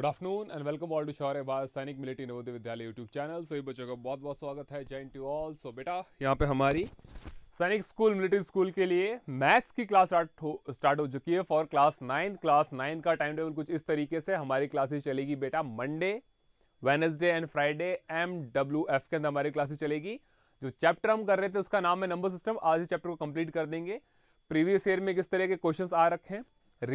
good afternoon and welcome all to शोर आबाद सैनिक मिलिट्री नवोदय विद्यालय यूट्यूब चैनल सभी बच्चों का बहुत बहुत स्वागत है जैन टू ऑल सो बेटा यहाँ पे हमारी सैनिक स्कूल मिलिट्री स्कूल के लिए मैथ्स की क्लास स्टार्ट हो स्टार्ट हो चुकी है for class ninth class ninth का टाइम टेबल कुछ इस तरीके से हमारी क्लासेज चलेगी बेटा Monday Wednesday and Friday M W F के अंदर हमारी क्लासेज चलेगी जो चैप्टर हम कर रहे थे उसका नाम है नंबर सिस्टम आज इस चैप्टर को कंप्लीट कर देंगे प्रीवियस ईयर में किस तरह के क्वेश्चन आ रखे हैं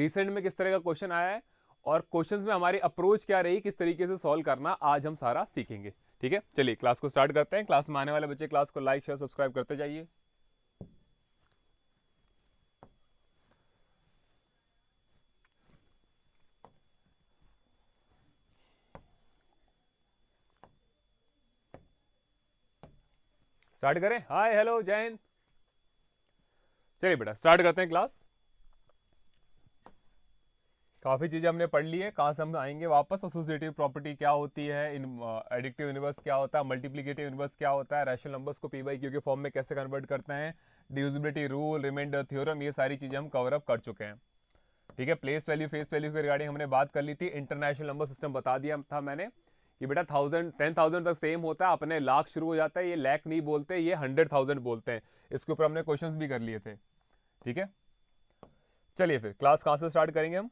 रिसेंट में किस तरह का क्वेश्चन आया है और क्वेश्चंस में हमारी अप्रोच क्या रही किस तरीके से सॉल्व करना आज हम सारा सीखेंगे ठीक है चलिए क्लास को स्टार्ट करते हैं क्लास में आने वाले बच्चे क्लास को लाइक शेयर सब्सक्राइब करते जाइए स्टार्ट करें हाय हेलो जैन चलिए बेटा स्टार्ट करते हैं क्लास काफ़ी चीज़ें हमने पढ़ ली है कहाँ से हम आएंगे वापस एसोसिएटिव प्रॉपर्टी क्या होती है इन एडिक्टिव यूनिवर्स क्या होता है मल्टीप्लीकेटिव यूनिवर्स क्या होता है रैशनल नंबर्स को पी बाई क्यू के फॉर्म में कैसे कन्वर्ट करते हैं ड्यूजिबिलिटी रूल रिमाइंडर थ्योरम ये सारी चीज़ें हम कवर अप कर चुके हैं ठीक है प्लेस वैल्यू फेस वैल्यू के रिगार्डिंग हमने बात कर ली थी इंटरनेशनल नंबर सिस्टम बता दिया था मैंने कि बेटा थाउजेंड टेन थाउजेंड तक सेम होता है अपने लाख शुरू हो जाता है ये लैक नहीं बोलते ये हंड्रेड थाउजेंड बोलते हैं इसके ऊपर हमने क्वेश्चन भी कर लिए थे ठीक है चलिए फिर क्लास कहाँ से स्टार्ट करेंगे हम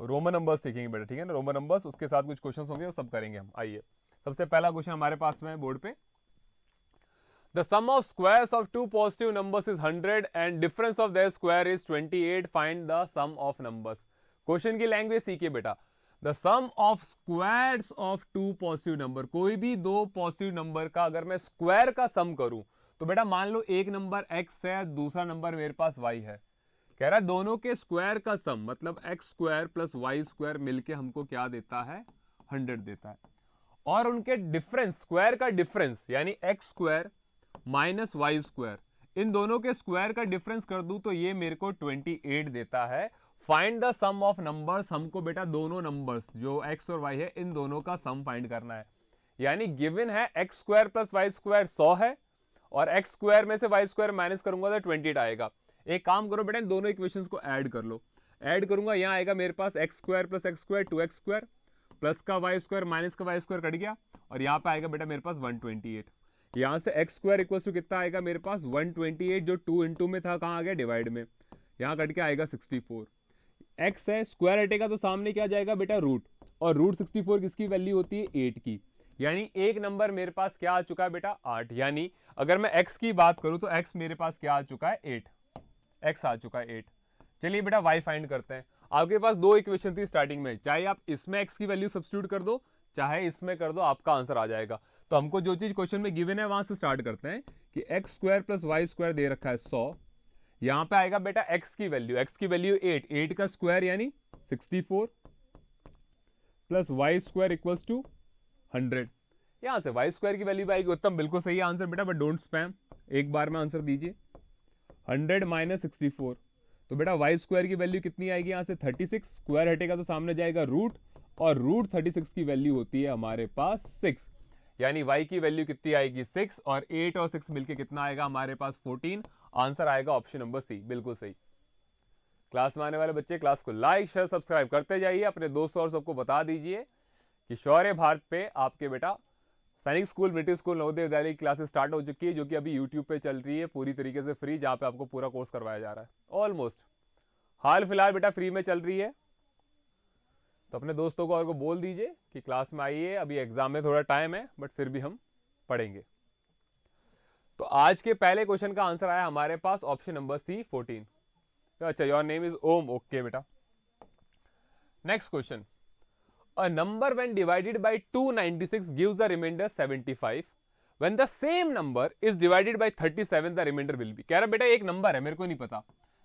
रोमन नंबर्स सीखेंगे बेटा ठीक है ना रोमन नंबर्स उसके साथ कुछ क्वेश्चन होंगे वो सब करेंगे हम आइए सबसे पहला क्वेश्चन हमारे पास में बोर्ड पे the sum of squares of two positive numbers is hundred and difference of their square is twenty eight find the sum of numbers question की लैंग्वेज सीखिए बेटा the sum of squares of two positive number कोई भी दो positive number का अगर मैं square का सम करूं तो बेटा मान लो एक नंबर एक्स है दूसरा नंबर मेरे पास वाई है कह रहा है दोनों के स्क्वायर का सम मतलब X square plus Y square मिलकर हमको क्या देता है हंड्रेड देता है और उनके डिफरेंस स्क्वायर का डिफरेंस यानी X square minus Y square इन दोनों के स्क्वायर का डिफरेंस कर दूं तो ये मेरे को ट्वेंटी एट देता है find the sum of numbers हमको बेटा दोनों नंबर्स जो एक्स और वाई है इन दोनों का सम फाइंड करना है यानी गिवन है X square plus Y square सौ है और एक्स स्क्वायर में से वाई स्क्वायर माइनस करूंगा तो ट्वेंटी आएगा एक काम करो बेटा दोनों इक्वेशंस को ऐड कर लो ऐड करूंगा यहाँ आएगा मेरे पास X square plus X square two X square plus का वाई स्क्वायर माइनस का वाई स्क्वायर कट गया और यहाँ पे आएगा बेटा मेरे पास 128 यहाँ से एक्स स्क्वायर इक्वल टू कितना आएगा मेरे पास 128 जो टू इंटू में था कहाँ आ गया डिवाइड में यहाँ कट के आएगा 64 एक्स है स्क्वायर हटेगा तो सामने क्या जाएगा बेटा रूट और रूट 64 किसकी वैल्यू होती है एट की यानी एक नंबर मेरे पास क्या आ चुका है बेटा आठ यानी अगर मैं एक्स की बात करूँ तो एक्स मेरे पास क्या आ चुका है एट एक्स आ चुका है एट चलिए बेटा वाई फाइंड करते हैं आपके पास दो इक्वेशन थी स्टार्टिंग में चाहे आप इसमें एक्स की वैल्यू सब्सिट्यूट कर दो चाहे इसमें कर दो आपका आंसर आ जाएगा तो हमको जो चीज़ क्वेश्चन में गिवन है वहां से स्टार्ट करते हैं कि X square plus Y square दे रखा है सौ यहाँ पे आएगा बेटा एक्स की वैल्यू एक्स की वैल्यू एट एट का स्क्वायर यानी sixty four plus Y square equals to hundred यहाँ से वाई स्क्वायर की वैल्यू आएगी उत्तम बिल्कुल सही आंसर बेटा बट डोंट स्पैम एक बार में आंसर दीजिए हंड्रेड माइनस सिक्सटी फोर तो बेटा वाई स्क्वायर की वैल्यू कितनी आएगी यहाँ से थर्टी सिक्स स्क्वायर हटेगा तो सामने जाएगा रूट और रूट थर्टी सिक्स की वैल्यू होती है हमारे पास सिक्स यानी वाई की वैल्यू कितनी आएगी सिक्स और एट और सिक्स मिलकर कितना आएगा हमारे पास फोर्टीन आंसर आएगा ऑप्शन नंबर सी बिल्कुल सही क्लास में आने वाले बच्चे क्लास को लाइक शेयर सब्सक्राइब करते जाइए अपने दोस्तों और सबको बता दीजिए कि शौर्य भारत पे आपके बेटा सैनिक स्कूल ब्रिटिश स्कूल नवोदय विद्यालय की क्लासेस स्टार्ट हो चुकी है जो कि अभी यूट्यूब पे चल रही है पूरी तरीके से फ्री जहाँ पे आपको पूरा कोर्स करवाया जा रहा है ऑलमोस्ट हाल फिलहाल बेटा फ्री में चल रही है तो अपने दोस्तों को और को बोल दीजिए कि क्लास में आइए अभी एग्जाम में थोड़ा टाइम है बट फिर भी हम पढ़ेंगे तो आज के पहले क्वेश्चन का आंसर आया हमारे पास ऑप्शन नंबर सी फोर्टीन अच्छा your name is Om okay बेटा next question a number when divided by 296 gives the remainder 75 when the same number is divided by 37 the remainder will be कह रहा बेटा एक नंबर है मेरे को नहीं पता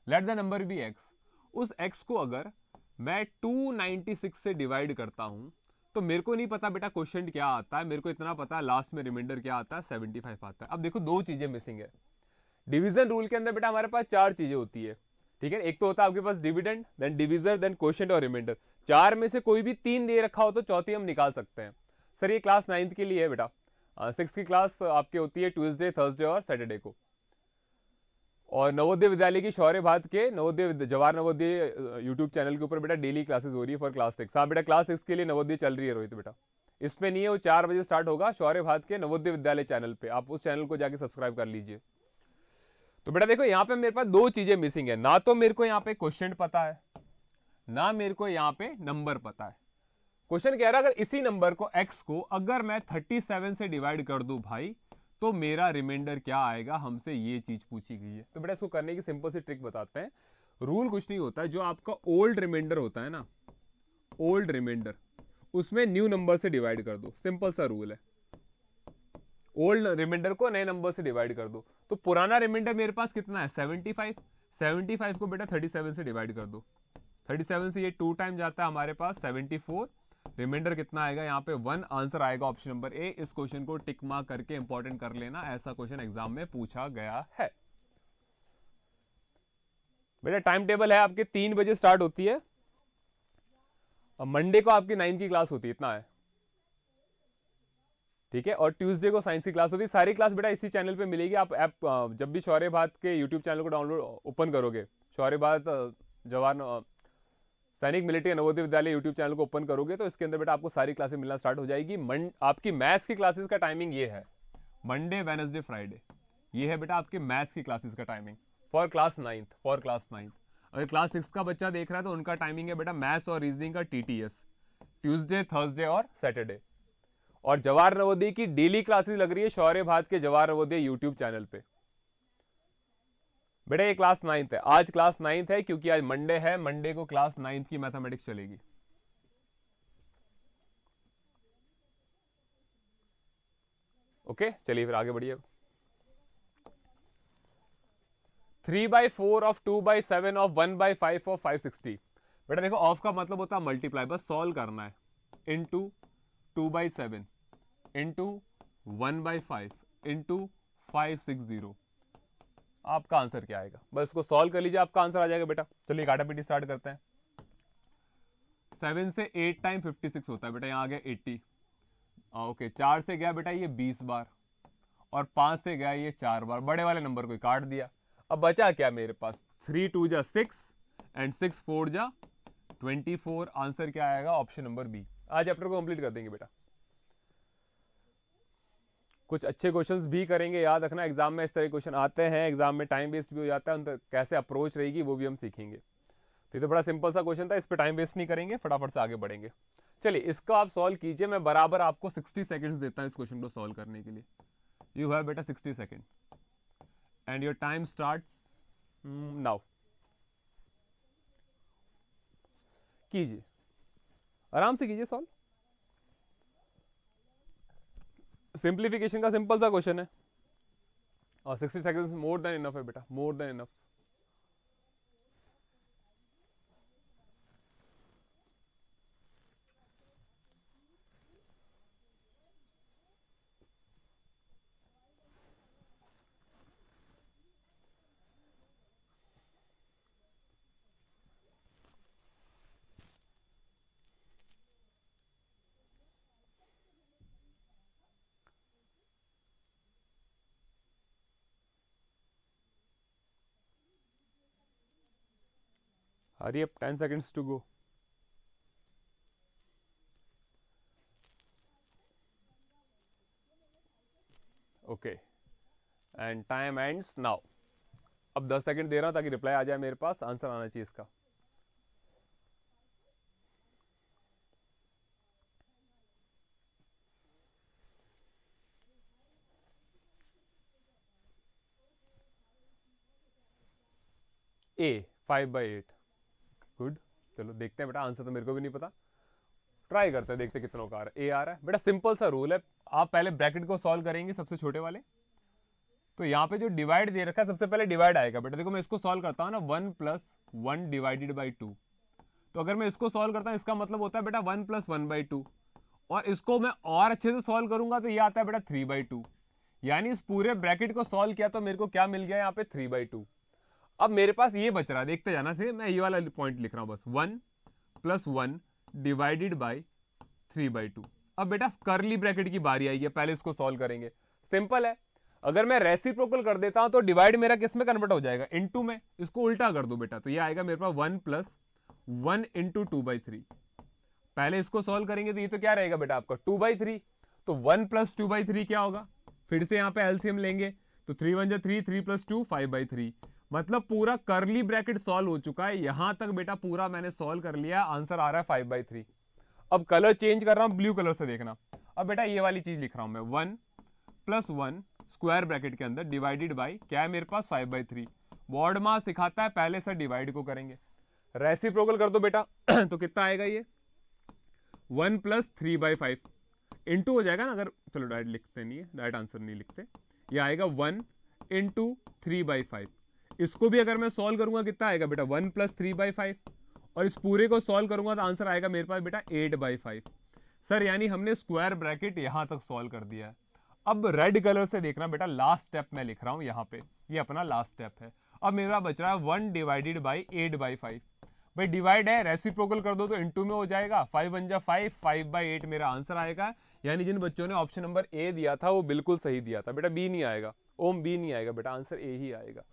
let the number be x उस x को अगर मैं 296 से डिवाइड करता हूँ तो मेरे को नहीं पता बेटा क्वेश्चन क्या आता है मेरे को इतना पता है लास्ट में रिमाइंडर क्या आता है 75 आता है अब देखो दो चीज़ें मिसिंग है डिवीजन रूल के अंदर बेटा हमारे पास चार चीज़ें होती है ठीक है एक तो होता है आपके पास dividend then divisor then question और रिमाइंडर चार में से कोई भी तीन दे रखा हो तो चौथी हम निकाल सकते हैं सर ये क्लास नाइन्थ के लिए है बेटा सिक्स की क्लास आपकी होती है ट्यूजडे थर्सडे और सैटरडे को और नवोदय विद्यालय की शौर्य भारत के नवोदय जवाहर नवोदय यूट्यूब चैनल के ऊपर बेटा डेली क्लासेस हो रही है फॉर क्लास सिक्स हाँ बेटा क्लास सिक्स के लिए नवोदय चल रही है रोहित बेटा इसमें नहीं है वो चार बजे स्टार्ट होगा शौर्य भारत के नवोदय विद्यालय चैनल पे आप उस चैनल को जाके सब्सक्राइब कर लीजिए तो बेटा देखो यहाँ पे मेरे पास दो चीजें मिसिंग है ना तो मेरे को यहाँ पे क्वेश्चन पता है ना मेरे को यहाँ पे नंबर पता है क्वेश्चन कह रहा है अगर इसी नंबर को x को अगर मैं 37 से डिवाइड कर दूं भाई तो मेरा रिमाइंडर क्या आएगा हमसे ये चीज़ पूछी गई है तो बेटा इसको करने की सिंपल सी ट्रिक बताते हैं रूल कुछ नहीं होता है जो आपका ओल्ड रिमाइंडर होता है ना ओल्ड रिमाइंडर उसमें न्यू नंबर से डिवाइड कर दो सिंपल सा रूल है ओल्ड रिमाइंडर को नए नंबर से डिवाइड कर दो तो पुराना रिमाइंडर मेरे पास कितना है सेवेंटी फाइव को बेटा 37 से डिवाइड कर दो थर्टी सेवन से ये टू टाइम जाता है हमारे पास सेवेंटी फोर रिमाइंडर कितना आएगा यहाँ पे वन आंसर आएगा ऑप्शन नंबर ए इस क्वेश्चन को टिक मार करके इंपॉर्टेंट कर लेना ऐसा क्वेश्चन एग्जाम में पूछा गया है बेटा टाइम टेबल है आपके तीन बजे स्टार्ट होती है और मंडे को आपकी नाइन की क्लास होती है इतना है ठीक है और ट्यूसडे को साइंस की क्लास होती है सारी क्लास बेटा इसी चैनल पे मिलेगी आप ऐप जब भी शौर्य भात के यूट्यूब चैनल को डाउनलोड ओपन करोगे शौर्य भात जवान सैनिक मिलिट्री नवोदय विद्यालय यूट्यूब चैनल को ओपन करोगे तो इसके अंदर बेटा आपको सारी क्लासेस मिलना स्टार्ट हो जाएगी मन आपकी मैथ्स की क्लासेस का टाइमिंग ये है मंडे वेनसडे फ्राइडे ये है बेटा आपके मैथ्स की क्लासेस का timing for class ninth for class ninth अगर क्लास सिक्स का बच्चा देख रहा है तो उनका टाइमिंग है बेटा मैथ्स और रीजनिंग का T T S Tuesday Thursday और सैटरडे और जवाहर नवोदय की डेली क्लासेस लग रही है शौर्य भारत के जवाहर नवोदय यूट्यूब चैनल पर बेटा ये क्लास नाइन्थ है आज क्लास नाइन्थ है क्योंकि आज मंडे है मंडे को क्लास नाइन्थ की मैथमेटिक्स चलेगी ओके चलिए फिर आगे बढ़िए three by four of two by seven of one by five of five sixty बेटा देखो ऑफ का मतलब होता है मल्टीप्लाई बस सॉल्व करना है into two by seven into one by five into five six zero आपका आंसर क्या आएगा बस इसको सॉल्व कर लीजिए आपका आंसर आ जाएगा बेटा चलिए काटा पीटी स्टार्ट करते हैं सेवन से एट टाइम फिफ्टी सिक्स होता है बेटा यहाँ आ गया एट्टी ओके चार से गया बेटा ये बीस बार और पाँच से गया ये चार बार बड़े वाले नंबर को काट दिया अब बचा क्या मेरे पास थ्री टू जा सिक्स एंड सिक्स फोर जा ट्वेंटी फोर आंसर क्या आएगा ऑप्शन नंबर बी आज चैप्टर को कंप्लीट कर देंगे बेटा कुछ अच्छे क्वेश्चंस भी करेंगे याद रखना एग्जाम में इस तरह के क्वेश्चन आते हैं एग्जाम में टाइम वेस्ट भी हो जाता है उन कैसे अप्रोच रहेगी वो भी हम सीखेंगे तो ये तो बड़ा सिंपल सा क्वेश्चन था इस पर टाइम वेस्ट नहीं करेंगे फटाफट से आगे बढ़ेंगे चलिए इसका आप सॉल्व कीजिए मैं बराबर आपको सिक्सटी सेकेंड्स देता हूँ इस क्वेश्चन को सॉल्व करने के लिए यू हैव बेटा sixty second and your time start now कीजिए आराम से कीजिए सॉल्व सिंप्लीफिकेशन का सिंपल सा क्वेश्चन है और sixty seconds more than enough है बेटा मोर देन इनफ हरी अब ten seconds to go okay and time ends now अब दस सेकेंड दे रहा हूं ताकि रिप्लाई आ जाए मेरे पास आंसर आना चाहिए इसका a five by eight good चलो देखते हैं बेटा आंसर तो मेरे को भी नहीं पता ट्राई करते हैं देखते कितनों का आ रहा है ए आ रहा है बेटा सिंपल सा रूल है आप पहले ब्रैकेट को सॉल्व करेंगे सबसे छोटे वाले तो यहाँ पे जो डिवाइड दे रखा है सबसे पहले डिवाइड आएगा बेटा देखो मैं इसको सॉल्व करता हूँ ना one plus one divided by two तो अगर मैं इसको सॉल्व करता हूँ इसका मतलब होता है बेटा one plus one by two और इसको मैं और अच्छे से सॉल्व करूंगा तो ये आता है बेटा थ्री बाई टू यानी इस पूरे ब्रैकेट को सॉल्व किया तो मेरे को क्या मिल गया यहाँ पे थ्री बाई टू अब मेरे पास ये बच रहा है देखते जाना फिर मैं ये वाला पॉइंट लिख रहा हूँ बस one plus one divided by three by two अब बेटा करली ब्रैकेट की बारी आई है पहले इसको सॉल्व करेंगे सिंपल है अगर मैं रेसिप्रोकल कर देता हूँ तो डिवाइड मेरा किस में कन्वर्ट हो जाएगा टू में इसको उल्टा कर दो बेटा तो ये आएगा मेरे पास one plus one into two by three पहले इसको सॉल्व करेंगे तो ये तो क्या रहेगा बेटा आपका टू बाई थ्री तो one plus two by three क्या होगा फिर से यहाँ पे एलसीएम लेंगे तो थ्री वन जो three three plus two five by three मतलब पूरा करली ब्रैकेट सॉल्व हो चुका है यहां तक बेटा पूरा मैंने सॉल्व कर लिया आंसर आ रहा है फाइव बाई थ्री अब कलर चेंज कर रहा हूं ब्लू कलर से देखना अब बेटा ये वाली चीज लिख रहा हूं मैं one plus one square bracket के अंदर डिवाइडेड बाई क्या है मेरे पास five by three BODMAS सिखाता है पहले सर डिवाइड को करेंगे प्रोगल कर दो बेटा तो कितना आएगा ये one plus three by five two हो जाएगा ना अगर चलो डायरेक्ट लिखते नहीं है डायरेक्ट आंसर नहीं लिखते ये आएगा one into three by five इसको भी अगर मैं सॉल्व करूंगा कितना आएगा बेटा one plus three by five और इस पूरे को सॉल्व करूंगा तो आंसर आएगा मेरे पास बेटा एट बाई फाइव सर यानी हमने स्क्वायर ब्रैकेट यहां तक सॉल्व कर दिया है अब रेड कलर से देखना बेटा लास्ट स्टेप मैं लिख रहा हूं यहाँ पे ये यह अपना लास्ट स्टेप है अब मेरा बच रहा है one divided by eight by five भाई डिवाइड है रेसिप्रोकल कर दो तो इंटू में हो जाएगा फाइव वन जा फाइव फाइव बाई एट मेरा आंसर आएगा यानी जिन बच्चों ने ऑप्शन नंबर ए दिया था वो बिल्कुल सही दिया था बेटा बी नहीं आएगा ओम बी नहीं आएगा बेटा आंसर ए ही आएगा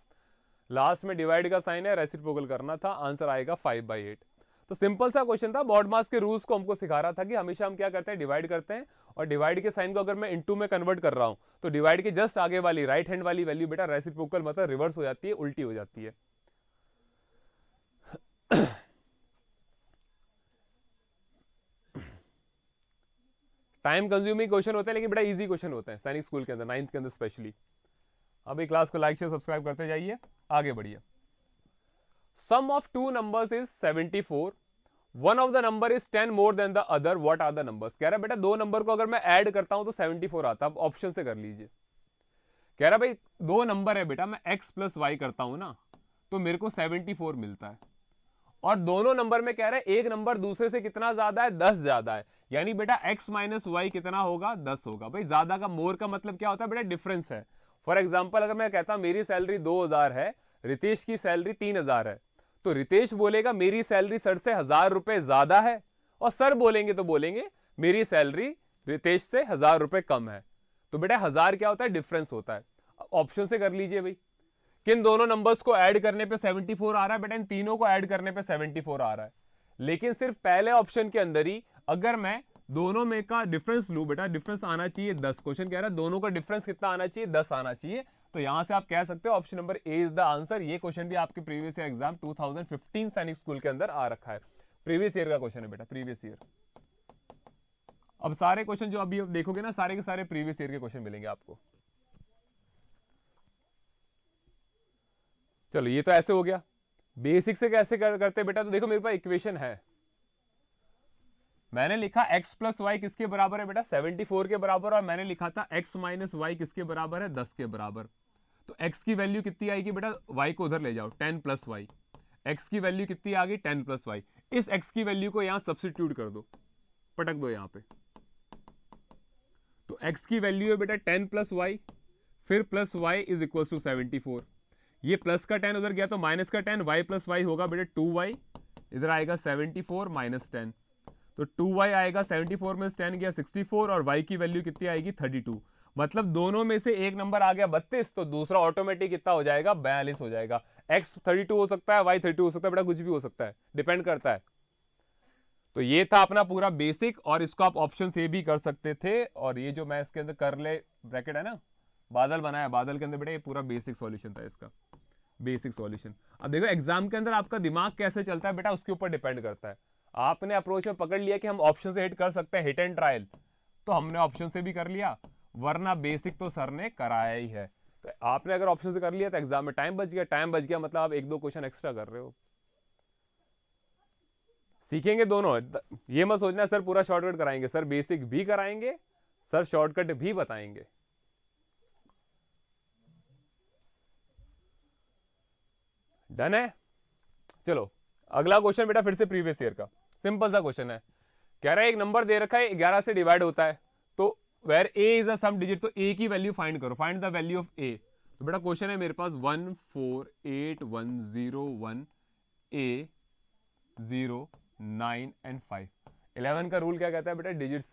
लास्ट में डिवाइड का साइन है रेसिप्रोकल करना था आंसर आएगा फाइव बाई एट तो सिंपल सा क्वेश्चन था बॉड मास के रूल्स को हमको सिखा रहा था कि हमेशा हम क्या करते हैं डिवाइड करते हैं और डिवाइड के साइन को अगर मैं इंटू में कन्वर्ट कर रहा हूं तो डिवाइड के जस्ट आगे वाली राइट हैंड वाली वैल्यू बेटा रेसिप्रोकल मतलब रिवर्स हो जाती है उल्टी हो जाती है टाइम कंज्यूमिंग क्वेश्चन होते हैं लेकिन बड़ा इजी क्वेश्चन होते हैं सैनिक स्कूल के अंदर नाइन्थ के अंदर स्पेशली अभी क्लास को लाइक शेयर सब्सक्राइब करते जाइए आगे बढ़िए sum of two numbers is 74 one of the number is 10 more than the other what are the numbers कह रहा बेटा दो नंबर को अगर मैं ऐड करता हूं तो 74 आता है ऑप्शन से कर लीजिए कह रहा भाई दो नंबर है बेटा मैं एक्स प्लस वाई करता हूं ना तो मेरे को 74 मिलता है और दोनों नंबर में कह रहा है एक नंबर दूसरे से कितना ज्यादा है दस ज्यादा है यानी बेटा x माइनस वाई कितना होगा दस होगा भाई ज्यादा का मोर का मतलब क्या होता है बेटा डिफरेंस है फॉर एग्जाम्पल अगर मैं कहता मेरी सैलरी दो हज़ार है रितेश की सैलरी तीन हज़ार है तो रितेश बोलेगा मेरी सैलरी सर से हज़ार रुपये ज़्यादा है और सर बोलेंगे तो बोलेंगे मेरी सैलरी रितेश से हज़ार रुपये कम है तो बेटा हज़ार क्या होता है डिफरेंस होता है ऑप्शन से कर लीजिए भाई किन दोनों नंबर्स को ऐड करने पे 74 आ रहा है बेटा इन तीनों को ऐड करने पे 74 आ रहा है लेकिन सिर्फ पहले ऑप्शन के अंदर ही अगर मैं दोनों में का डिफरेंस लू बेटा डिफरेंस आना चाहिए दस क्वेश्चन कह रहा है दोनों का डिफरेंस कितना आना चाहिए दस आना चाहिए तो यहां से आप कह सकते हो option number A is the answer ये क्वेश्चन भी आपके प्रीवियस ईयर एग्जाम 2015 सैनिक स्कूल के अंदर आ रखा है प्रीवियस ईयर का क्वेश्चन है बेटा प्रीवियस ईयर अब सारे क्वेश्चन जो अभी देखोगे ना सारे के सारे प्रीवियस ईयर के क्वेश्चन मिलेंगे आपको चलो ये तो ऐसे हो गया बेसिक से कैसे कर, करते बेटा तो देखो मेरे पास इक्वेशन है मैंने लिखा x प्लस वाई किसके बराबर है बेटा 74 के बराबर और मैंने लिखा था x माइनस वाई किसके बराबर है 10 के बराबर तो x की वैल्यू कितनी आएगी बेटा y को उधर ले जाओ 10 प्लस वाई एक्स की वैल्यू कितनी आ गई 10 प्लस वाई इस x की वैल्यू को यहाँ सब्सिट्यूट कर दो पटक दो यहाँ पे तो x की वैल्यू है बेटा 10 प्लस वाई फिर plus y is equal to seventy four ये प्लस का टेन उधर गया तो माइनस का टेन वाई प्लस वाई होगा बेटा टू वाई इधर आएगा सेवेंटी फोर माइनस टेन तो टू वाई आएगा सेवेंटी फोर में टेन गया सिक्सटी फोर और वाई की वैल्यू कितनी आएगी थर्टी टू मतलब दोनों में से एक नंबर आ गया बत्तीस तो दूसरा ऑटोमेटिक कितना हो जाएगा बयालीस हो जाएगा एक्स थर्टी टू हो सकता है वाई थर्टी टू हो सकता है बड़ा कुछ भी हो सकता है डिपेंड करता है तो ये था अपना पूरा बेसिक और इसको आप ऑप्शन से भी कर सकते थे और ये जो मैं इसके अंदर कर ले ब्रैकेट है ना बादल बनाया बादल के अंदर बेटा ये पूरा बेसिक सॉल्यूशन था इसका बेसिक सॉल्यूशन अब देखो एग्जाम के अंदर आपका दिमाग कैसे चलता है बेटा उसके ऊपर डिपेंड करता है आपने अप्रोच में पकड़ लिया कि हम ऑप्शन से हिट कर सकते हैं हिट एंड ट्रायल तो हमने ऑप्शन से भी कर लिया वरना बेसिक तो सर ने कराया ही है तो आपने अगर ऑप्शन से कर लिया तो एग्जाम में टाइम बच गया टाइम बच गया मतलब आप एक दो क्वेश्चन एक्स्ट्रा कर रहे हो सीखेंगे दोनों ये मत सोचना सर पूरा शॉर्टकट कराएंगे सर बेसिक भी कराएंगे सर शॉर्टकट भी बताएंगे डन है चलो अगला क्वेश्चन बेटा फिर से प्रीवियस ईयर का सिंपल सा क्वेश्चन है कह रहा है एक नंबर दे रखा है ग्यारह से डिवाइड होता है तो where A is a digit तो ए की वैल्यू फाइंड करो find the value of A तो बेटा क्वेश्चन है मेरे पास one four eight one zero one A zero nine and five eleven का रूल क्या कहता है बेटा डिजिट्स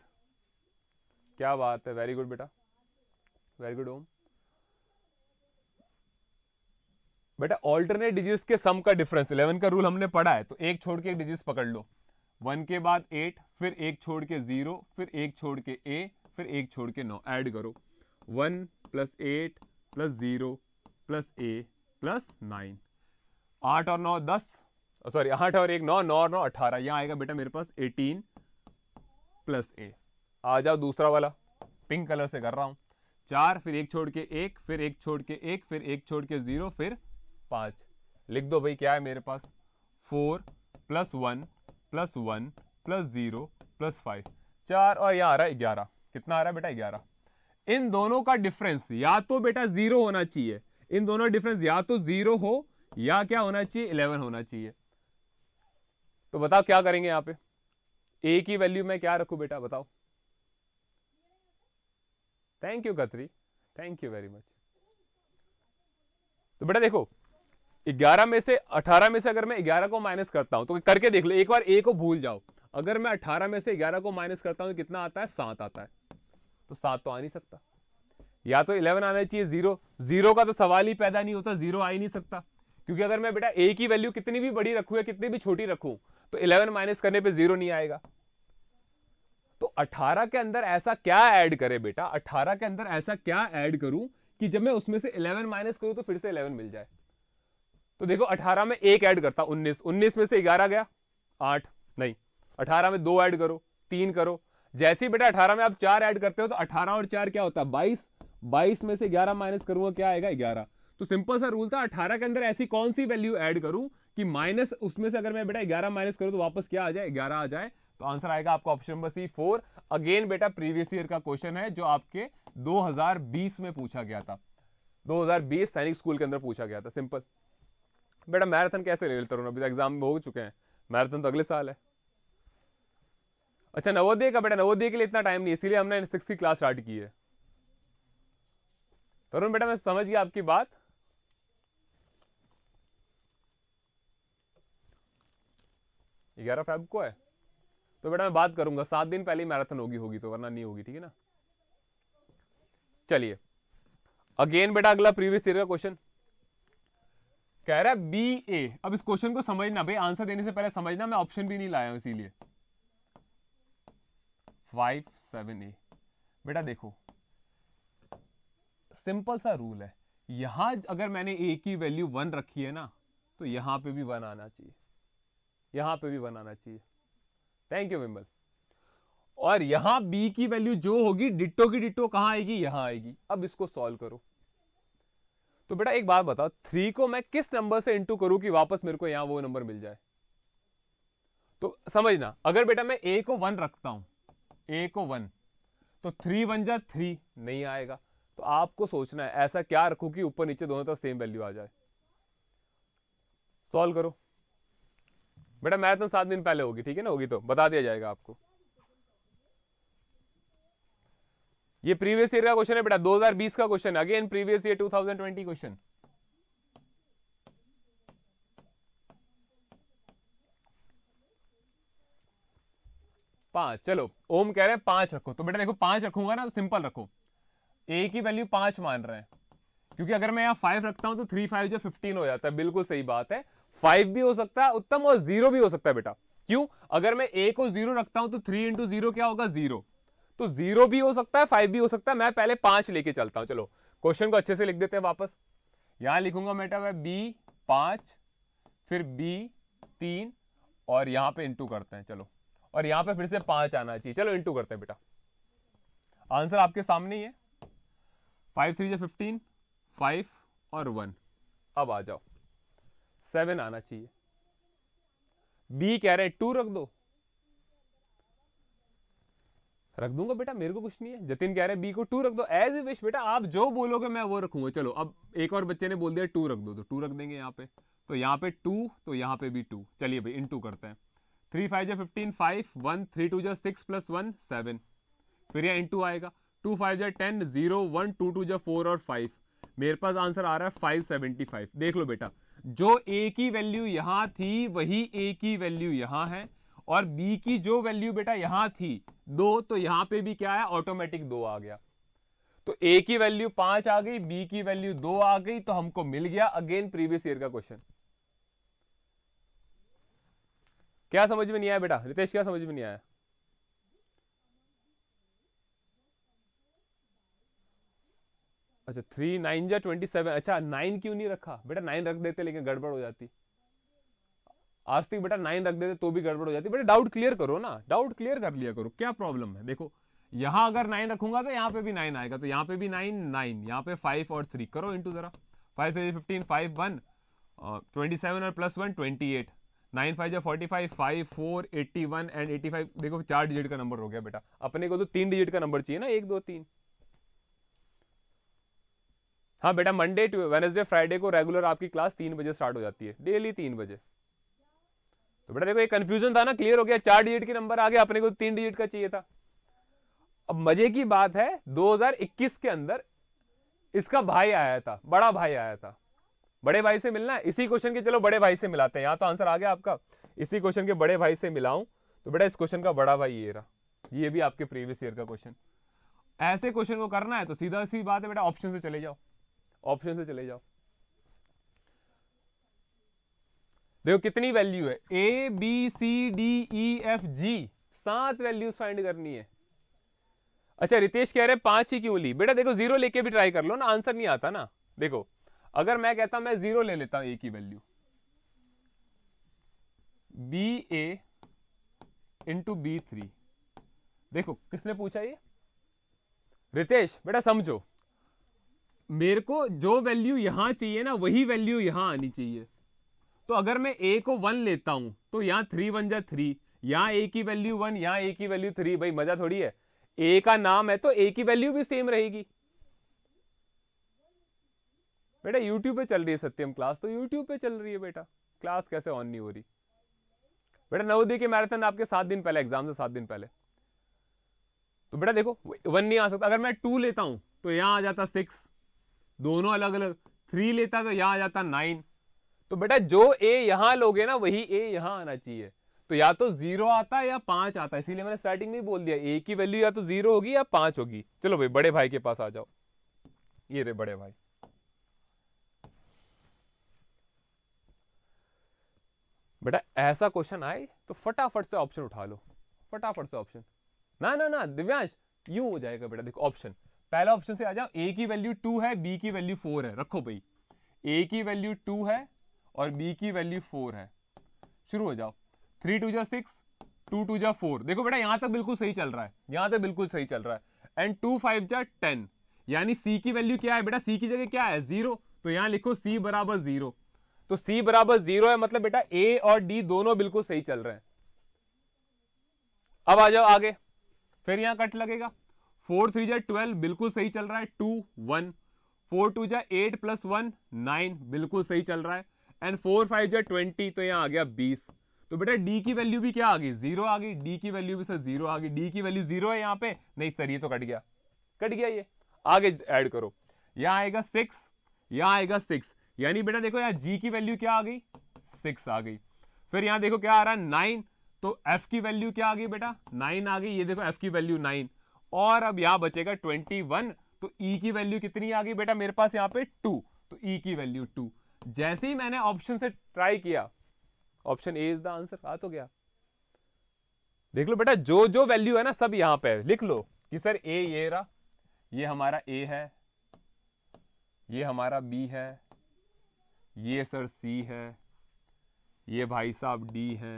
क्या बात है वेरी गुड बेटा वेरी गुड होम बेटा ऑल्टरनेट डिजिट्स के सम का डिफरेंस इलेवन का रूल हमने पढ़ा है तो एक छोड़ के एक डिजिट्स पकड़ लो वन के बाद एट फिर एक छोड़ के ज़ीरो फिर एक छोड़ के ए फिर एक छोड़ के नौ ऐड करो one plus eight plus zero plus A plus nine आठ और नौ दस सॉरी आठ और एक नौ नौ और नौ अट्ठारह यहाँ आएगा बेटा मेरे पास एटीन प्लस ए आ जाओ दूसरा वाला पिंक कलर से कर रहा हूँ चार फिर एक छोड़ के एक फिर एक छोड़ के एक फिर एक छोड़ के ज़ीरो फिर पाँच लिख दो भाई क्या है मेरे पास four plus one plus one plus zero plus five चार और यहाँ आ रहा है ग्यारह कितना आ रहा है बेटा ग्यारह इन दोनों का डिफरेंस या तो बेटा ज़ीरो होना चाहिए इन दोनों डिफरेंस या तो ज़ीरो हो या क्या होना चाहिए इलेवन होना चाहिए तो बताओ क्या करेंगे यहाँ पे ए की वैल्यू मैं क्या रखू बेटा बताओ थैंक यू कतरी थैंक यू वेरी मच तो बेटा देखो 11 में से 18 में से अगर मैं 11 को माइनस करता हूं तो करके देख लो एक बार ए को भूल जाओ अगर मैं 18 में से 11 को माइनस करता हूं तो कितना आता है सात आता है तो सात तो आ नहीं सकता या तो 11 आना चाहिए जीरो जीरो का तो सवाल ही पैदा नहीं होता जीरो आ ही नहीं सकता क्योंकि अगर मैं बेटा ए की वैल्यू कितनी भी बड़ी रखू या कितनी भी छोटी रखू तो इलेवन माइनस करने पर जीरो नहीं आएगा तो अठारह के अंदर ऐसा क्या एड करे बेटा अठारह के अंदर ऐसा क्या एड करूं कि जब मैं उसमें से इलेवन माइनस करूं तो फिर से इलेवन मिल जाए तो देखो 18 में एक ऐड करता 19 19 में से 11 गया 8 नहीं 18 में दो ऐड करो तीन करो जैसे ही बेटा 18 में आप चार ऐड करते हो तो 18 और चार क्या होता है बाईस बाईस में से 11 माइनस करूंगा क्या आएगा 11 तो सिंपल सा रूल था अठारह के अंदर ऐसी कौन सी वैल्यू ऐड करूं कि माइनस उसमें से अगर मैं बेटा ग्यारह माइनस करूं तो वापस क्या आ जाए ग्यारह आ जाए तो आंसर आएगा आपका option number C four again बेटा प्रीवियस ईयर का क्वेश्चन है जो आपके दो में पूछा गया था 2020 सैनिक स्कूल के अंदर पूछा गया था सिंपल बेटा मैराथन कैसे ले लेता हूँ अभी तो एग्जाम हो चुके हैं मैराथन तो अगले साल है अच्छा नवोदय का बेटा नवोदय के लिए इतना टाइम नहीं इसीलिए हमने सिक्स की क्लास स्टार्ट की है तरुण बेटा मैं समझ गया आपकी बात ग्यारह फैब को है तो बेटा मैं बात करूंगा सात दिन पहले ही मैराथन होगी होगी तो वरना नहीं होगी ठीक है ना चलिए अगेन बेटा अगला प्रीवियस ईयर का क्वेश्चन कह रहा है बी ए अब इस क्वेश्चन को समझना भाई आंसर देने से पहले समझना मैं ऑप्शन भी नहीं लाया हूं इसीलिए फाइव सेवन ए बेटा देखो सिंपल सा रूल है यहां अगर मैंने ए की वैल्यू वन रखी है ना तो यहां पे भी वन आना चाहिए यहां पे भी वन आना चाहिए थैंक यू विमल और यहां बी की वैल्यू जो होगी डिट्टो की डिट्टो कहां आएगी यहां आएगी अब इसको सॉल्व करो तो बेटा एक बात बताओ थ्री को मैं किस नंबर से इंटू करूं कि वापस मेरे को यहां वो नंबर मिल जाए तो समझना अगर बेटा मैं ए को वन रखता हूं ए को वन तो थ्री वन जा थ्री नहीं आएगा तो आपको सोचना है ऐसा क्या रखू कि ऊपर नीचे दोनों तरफ सेम वैल्यू आ जाए सॉल्व करो बेटा मैराथन सात दिन पहले होगी ठीक है ना होगी तो बता दिया जाएगा आपको ये प्रीवियस ईयर का क्वेश्चन है बेटा 2020 का question again previous year 2020 question पांच चलो ओम कह रहे हैं पांच रखो तो बेटा देखो पांच रखूंगा ना तो सिंपल रखो ए की वैल्यू पांच मान रहे हैं क्योंकि अगर मैं यहां फाइव रखता हूं तो थ्री फाइव जो फिफ्टीन हो जाता है बिल्कुल सही बात है फाइव भी हो सकता है उत्तम और जीरो भी हो सकता है बेटा क्यों अगर मैं ए को जीरो रखता हूं तो थ्री इंटू जीरो क्या होगा जीरो तो जीरो भी हो सकता है फाइव भी हो सकता है मैं पहले पांच लेके चलता हूं चलो क्वेश्चन को अच्छे से लिख देते हैं वापस यहां लिखूंगा बेटा मैं बी पांच फिर बी तीन और यहां पे इंटू करते हैं चलो और यहां पे फिर से पांच आना चाहिए चलो इंटू करते हैं बेटा आंसर आपके सामने ही है फाइव थ्री जो फिफ्टीन फाइव और वन अब आ जाओ सेवन आना चाहिए बी कह रहे हैं टू रख दो रख दूंगा बेटा मेरे को कुछ नहीं है जतिन कह रहे हैं बी को टू रख दो एज विश बेटा आप जो बोलोगे मैं वो रखूंगा चलो अब एक और बच्चे ने बोल दिया टू रख दो तो टू रख देंगे यहाँ पे तो यहाँ पे टू तो यहाँ पे भी टू चलिए भाई इन टू करते हैं थ्री फाइव जो fifteen five one three two जो सिक्स प्लस वन सेवन फिर यहाँ इन टू आएगा टू फाइव जो ten zero one two two जो फोर और फाइव मेरे पास आंसर आ रहा है फाइव सेवेंटी फाइव देख लो बेटा जो ए की वैल्यू यहाँ थी वही ए की वैल्यू यहाँ है और b की जो वैल्यू बेटा यहां थी दो तो यहां पे भी क्या है ऑटोमेटिक दो आ गया तो ए की वैल्यू पांच आ गई बी की वैल्यू दो आ गई तो हमको मिल गया अगेन प्रीवियस ईयर का क्वेश्चन क्या समझ में नहीं आया बेटा रितेश क्या समझ में नहीं आया अच्छा थ्री नाइन जा ट्वेंटी सेवन अच्छा नाइन क्यों नहीं रखा बेटा नाइन रख देते लेकिन गड़बड़ हो जाती आज तक तो बेटा नाइन रख देते तो भी गड़बड़ हो जाती बेटा डाउट क्लियर करो ना डाउट क्लियर कर लिया करो क्या प्रॉब्लम है देखो यहां अगर नाइन रखूंगा तो यहाँ पे भी नाइन आएगा तो यहाँ पे भी नाइन नाइन यहाँ पे फाइव और थ्री करो इंटू जरा five three fifteen five one twenty seven और plus one twenty eight nine five या forty five five four eighty one and eighty five देखो चार डिजिट का नंबर हो गया बेटा अपने को तो तीन डिजिट का नंबर चाहिए ना एक दो तीन हाँ बेटा मंडे टू वेनेसडे फ्राइडे को रेगुलर आपकी क्लास तीन बजे स्टार्ट हो जाती है डेली तीन बजे तो बेटा देखो ये कंफ्यूजन था ना क्लियर हो गया चार डिजिट के नंबर आ गए अपने को तीन डिजिट का चाहिए था अब मजे की बात है 2021 के अंदर इसका भाई आया था बड़ा भाई आया था बड़े भाई से मिलना है इसी क्वेश्चन के चलो बड़े भाई से मिलाते हैं यहाँ तो आंसर आ गया आपका इसी क्वेश्चन के बड़े भाई से मिलाऊं तो बेटा इस क्वेश्चन का बड़ा भाई ये रहा ये भी आपके प्रीवियस ईयर का क्वेश्चन ऐसे क्वेश्चन को करना है तो सीधा सी बात है बेटा ऑप्शन से चले जाओ ऑप्शन से चले जाओ देखो कितनी वैल्यू है A B C D E F G सात वैल्यूज फाइंड करनी है अच्छा रितेश कह रहे हैं पांच ही क्यों ली बेटा देखो जीरो लेके भी ट्राई कर लो ना आंसर नहीं आता ना देखो अगर मैं कहता मैं जीरो ले लेता हूं ए की value B A into B three देखो किसने पूछा ये रितेश बेटा समझो मेरे को जो वैल्यू यहां चाहिए ना वही वैल्यू यहां आनी चाहिए तो अगर मैं ए को वन लेता हूं तो यहाँ थ्री वन जा थ्री यहाँ ए की वैल्यू वन यहाँ ए की वैल्यू थ्री भाई मजा थोड़ी है ए का नाम है तो ए की वैल्यू भी सेम रहेगी बेटा यूट्यूब पे चल रही है सत्यम क्लास तो यूट्यूब पे चल रही है बेटा क्लास कैसे ऑन नहीं हो रही बेटा नवोदय के मैराथन आपके सात दिन पहले एग्जाम से सात दिन पहले तो बेटा देखो वन नहीं आ सकता अगर मैं टू लेता हूं तो यहां आ जाता सिक्स दोनों अलग अलग थ्री लेता तो यहां आ जाता नाइन तो बेटा जो ए यहां लोगे ना वही ए यहां आना चाहिए तो या तो जीरो आता है या पांच आता है इसीलिए मैंने स्टार्टिंग में बोल दिया ए की वैल्यू या तो जीरो होगी या पांच होगी चलो भाई बड़े भाई के पास आ जाओ ये रे बड़े भाई बेटा ऐसा क्वेश्चन आए तो फटाफट से ऑप्शन उठा लो फटाफट से ऑप्शन ना ना ना दिव्यांश यूं हो जाएगा बेटा देखो ऑप्शन पहला ऑप्शन से आ जाओ ए की वैल्यू टू है बी की वैल्यू फोर है रखो भाई ए की वैल्यू टू है और बी की वैल्यू फोर है शुरू हो जाओ थ्री टू जा सिक्स टू टू जा फोर देखो बेटा यहां तक बिल्कुल सही चल रहा है यहां तक बिल्कुल सही चल रहा है एंड टू फाइव जा टेन यानी सी की वैल्यू क्या है बेटा सी की जगह क्या है जीरो तो यहां लिखो सी बराबर जीरो तो सी बराबर जीरो है मतलब बेटा ए और डी दोनों बिल्कुल सही चल रहे हैं अब आ जाओ आगे फिर यहां कट लगेगा फोर थ्री जा ट्वेल्व बिल्कुल सही चल रहा है टू वन फोर टू जा एट प्लस वन नाइन बिल्कुल सही चल रहा है एंड फोर फाइव जो है ट्वेंटी तो यहाँ आ गया बीस तो बेटा डी की वैल्यू भी क्या आ गई जीरो आ गई डी की वैल्यू भी सर जीरो आ गई डी की वैल्यू जीरो है यहाँ पे नहीं सर ये तो कट गया कट गया ये आगे ऐड करो यहाँ आएगा सिक्स यहाँ आएगा सिक्स यानी बेटा देखो यहाँ जी की वैल्यू क्या आ गई सिक्स आ गई फिर यहाँ देखो क्या आ रहा है नाइन तो एफ की वैल्यू क्या आ गई बेटा नाइन आ गई ये देखो एफ की वैल्यू नाइन और अब यहाँ बचेगा ट्वेंटी वन तो ई e की वैल्यू कितनी आ गई बेटा मेरे पास यहाँ पे टू तो ई e की वैल्यू टू जैसे ही मैंने ऑप्शन से ट्राई किया option A is the answer आ तो गया देख लो बेटा जो जो वैल्यू है ना सब यहां पे लिख लो कि सर ए ये रहा ये हमारा ए है ये हमारा बी है ये सर सी है ये भाई साहब डी है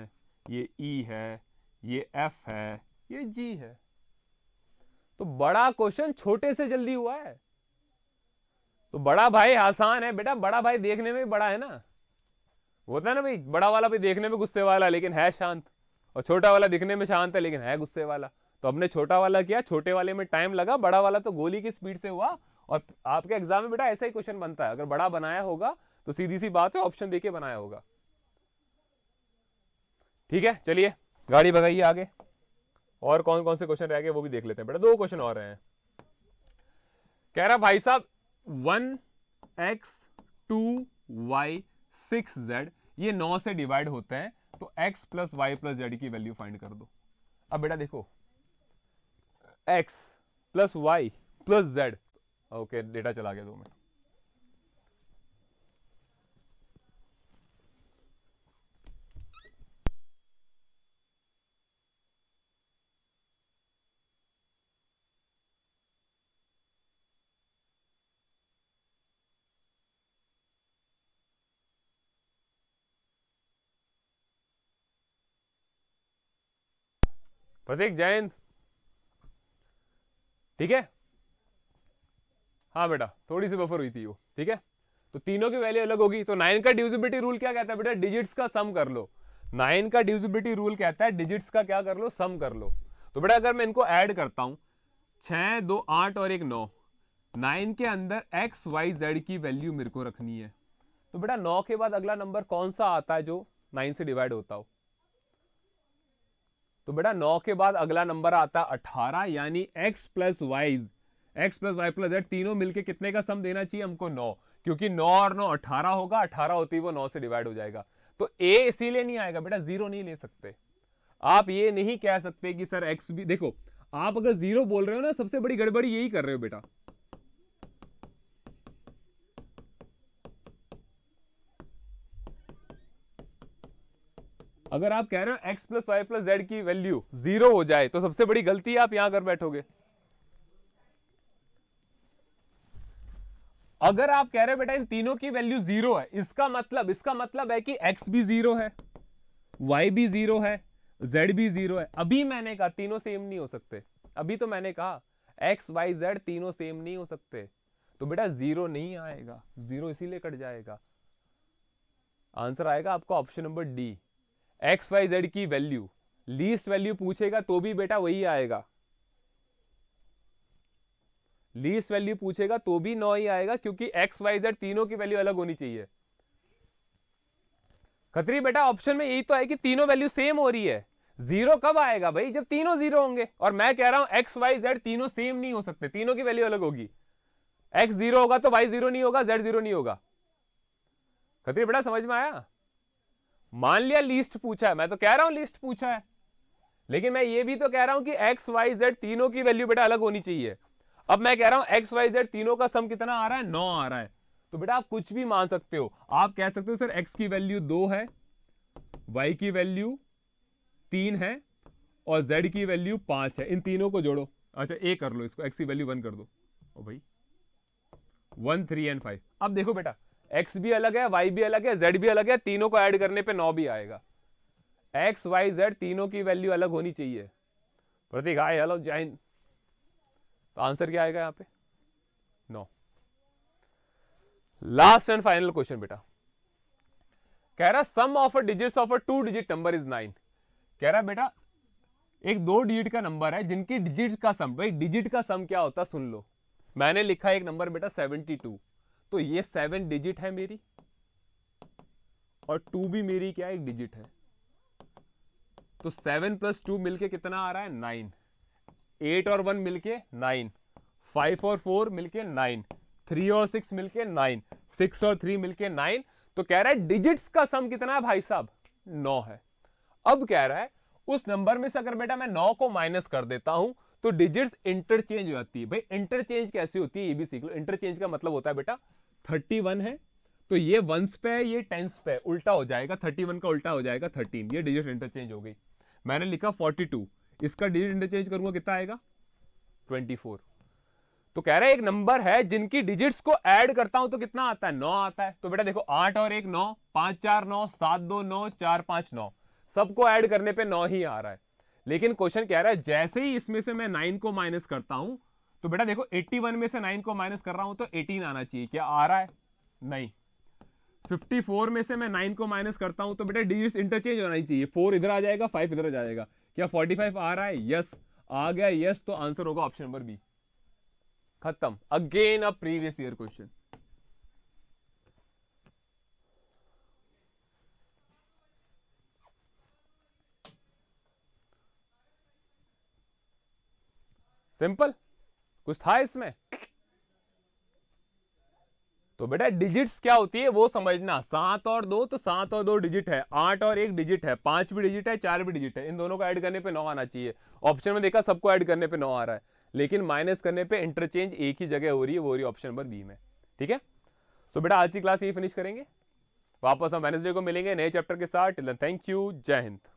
ये ई e है ये एफ है ये जी है तो बड़ा क्वेश्चन छोटे से जल्दी हुआ है तो बड़ा भाई आसान है बेटा बड़ा भाई देखने में बड़ा है ना होता है ना भाई बड़ा वाला भी देखने में गुस्से वाला लेकिन है शांत और छोटा वाला दिखने में शांत है लेकिन है गुस्से वाला तो हमने छोटा वाला किया छोटे वाले में टाइम लगा बड़ा वाला तो गोली की स्पीड से हुआ और आपके एग्जाम में बेटा ऐसा ही क्वेश्चन बनता है अगर बड़ा बनाया होगा तो सीधी सी बात है ऑप्शन देके बनाया होगा ठीक है चलिए गाड़ी भगाइए आगे और कौन कौन से क्वेश्चन रह गए वो भी देख लेते हैं बेटा दो क्वेश्चन और रहे हैं कह रहा भाई साहब one x two y six z ये नौ से डिवाइड होते हैं तो x plus y plus z की वैल्यू फाइंड कर दो अब बेटा देखो x plus y plus z okay data चला गया दो मिनट प्रतीक जयंत ठीक है हाँ बेटा थोड़ी सी बफर हुई थी वो ठीक है तो तीनों की वैल्यू अलग होगी तो नाइन का डिविजिबिलिटी रूल क्या कहता है बेटा डिजिट्स का सम कर लो नाइन का डिविजिबिलिटी रूल कहता है डिजिट्स का क्या कर लो सम कर लो तो बेटा अगर मैं इनको ऐड करता हूं छ दो आठ और एक नौ नाइन के अंदर एक्स वाई जेड की वैल्यू मेरे को रखनी है तो बेटा नौ के बाद अगला नंबर कौन सा आता है जो नाइन से डिवाइड होता हो तो बेटा नौ के बाद अगला नंबर आता अठारह यानी x plus y x plus y plus z तीनों मिलके कितने का सम देना चाहिए हमको नौ क्योंकि नौ और नौ अठारह होगा अठारह होती वो नौ से डिवाइड हो जाएगा तो ए इसीलिए नहीं आएगा बेटा जीरो नहीं ले सकते आप ये नहीं कह सकते कि सर एक्स भी देखो आप अगर जीरो बोल रहे हो ना सबसे बड़ी गड़बड़ी यही कर रहे हो बेटा अगर आप कह रहे हो x plus y plus z की वैल्यू जीरो हो जाए तो सबसे बड़ी गलती है आप यहां कर बैठोगे अगर आप कह रहे हो बेटा इन तीनों की वैल्यू जीरो है इसका मतलब इसका मतलब है कि एक्स भी जीरो है वाई भी जीरो है जेड भी जीरो है अभी मैंने कहा तीनों सेम नहीं हो सकते अभी तो मैंने कहा एक्स वाई जेड तीनों सेम नहीं हो सकते तो बेटा जीरो नहीं आएगा जीरो इसीलिए कट जाएगा आंसर आएगा आपका option number D x y z की वैल्यू लीस्ट वैल्यू पूछेगा तो भी बेटा वही आएगा लीस्ट वैल्यू पूछेगा तो भी नौ ही आएगा क्योंकि एक्स वाई जेड तीनों की वैल्यू अलग होनी चाहिए खतरी बेटा ऑप्शन में यही तो है कि तीनों वैल्यू सेम हो रही है जीरो कब आएगा भाई जब तीनों जीरो होंगे और मैं कह रहा हूं एक्स वाई जेड तीनों सेम नहीं हो सकते तीनों की वैल्यू अलग होगी एक्स जीरो होगा तो वाई जीरो नहीं होगा जेड जीरो नहीं होगा खतरी बेटा समझ में आया मान लिया लिस्ट पूछा है मैं तो कह रहा हूं लिस्ट पूछा है लेकिन मैं ये भी तो कह रहा हूं कि एक्स वाई जेड तीनों की वैल्यू बेटा अलग होनी चाहिए अब मैं कह रहा हूं एक्स वाई जेड तीनों का सम कितना आ रहा है नौ आ रहा है तो बेटा आप कुछ भी मान सकते हो आप कह सकते हो सर एक्स की वैल्यू दो है वाई की वैल्यू तीन है और जेड की वैल्यू पांच है इन तीनों को जोड़ो अच्छा ए कर लो इसको एक्स की वैल्यू वन कर दो ओ भाई वन थ्री एंड फाइव अब देखो बेटा एक्स भी अलग है वाई भी अलग है जेड भी अलग है तीनों को ऐड करने पे नौ भी आएगा एक्स वाई जेड तीनों की वैल्यू अलग होनी चाहिए प्रतीक हाय हेलो जैन तो आंसर क्या आएगा यहाँ पे नौ लास्ट एंड फाइनल क्वेश्चन बेटा कह रहा sum of a digits of two digit number is nine कह रहा बेटा एक दो डिजिट का नंबर है जिनकी डिजिट का सम भाई डिजिट का सम क्या होता सुन लो मैंने लिखा एक नंबर बेटा सेवेंटी टू तो ये सेवन डिजिट है मेरी और टू भी मेरी क्या एक डिजिट है तो सेवन प्लस टू मिलके कितना आ रहा है नाइन एट और वन मिलके नाइन फाइव और फोर मिलके नाइन थ्री और सिक्स मिलके नाइन सिक्स और थ्री मिलके नाइन तो कह रहा है डिजिट्स का सम कितना है भाई साहब नौ है अब कह रहा है उस नंबर में से अगर बेटा मैं नौ को माइनस कर देता हूं तो डिजिट्स इंटरचेंज हो जाती है भाई इंटरचेंज कैसे होती है ये भी सीख लो इंटरचेंज का मतलब होता है बेटा थर्टी वन है तो ये वंस पे है ये टेंस पे है उल्टा हो जाएगा थर्टी वन का उल्टा हो जाएगा थर्टीन ये डिजिट इंटरचेंज हो गई मैंने लिखा फोर्टी टू इसका डिजिट इंटरचेंज करूंगा कितना आएगा ट्वेंटी फोर तो कह रहा है एक नंबर है जिनकी डिजिट्स को ऐड करता हूं तो कितना आता है नौ आता है तो बेटा देखो आठ और एक नौ पांच चार नौ सात दो नौ चार पांच नौ सबको ऐड करने पे नौ ही आ रहा है लेकिन क्वेश्चन कह रहा है जैसे ही इसमें से मैं नाइन को माइनस करता हूं तो बेटा देखो 81 में से नाइन को माइनस कर रहा हूं तो 18 आना चाहिए क्या आ रहा है नहीं 54 में से मैं नाइन को माइनस करता हूं तो बेटा डिजिट इंटरचेंज होना चाहिए फोर इधर आ जाएगा फाइव इधर आ जाएगा क्या 45 आ रहा है यस आ गया यस तो आंसर होगा ऑप्शन नंबर बी खत्म again a previous year question simple कुछ था इसमें तो बेटा डिजिट्स क्या होती है वो समझना सात और दो तो सात और दो डिजिट है आठ और एक डिजिट है पांच भी डिजिट है चार भी डिजिट है इन दोनों को ऐड करने पे नौ आना चाहिए ऑप्शन में देखा सबको ऐड करने पे नौ आ रहा है लेकिन माइनस करने पे इंटरचेंज एक ही जगह हो रही है वो रही है ऑप्शन नंबर बी में ठीक है सो बेटा आज की क्लास यही फिनिश करेंगे वापस हम वेनेसडे को मिलेंगे नए चैप्टर के साथ थैंक यू जय हिंद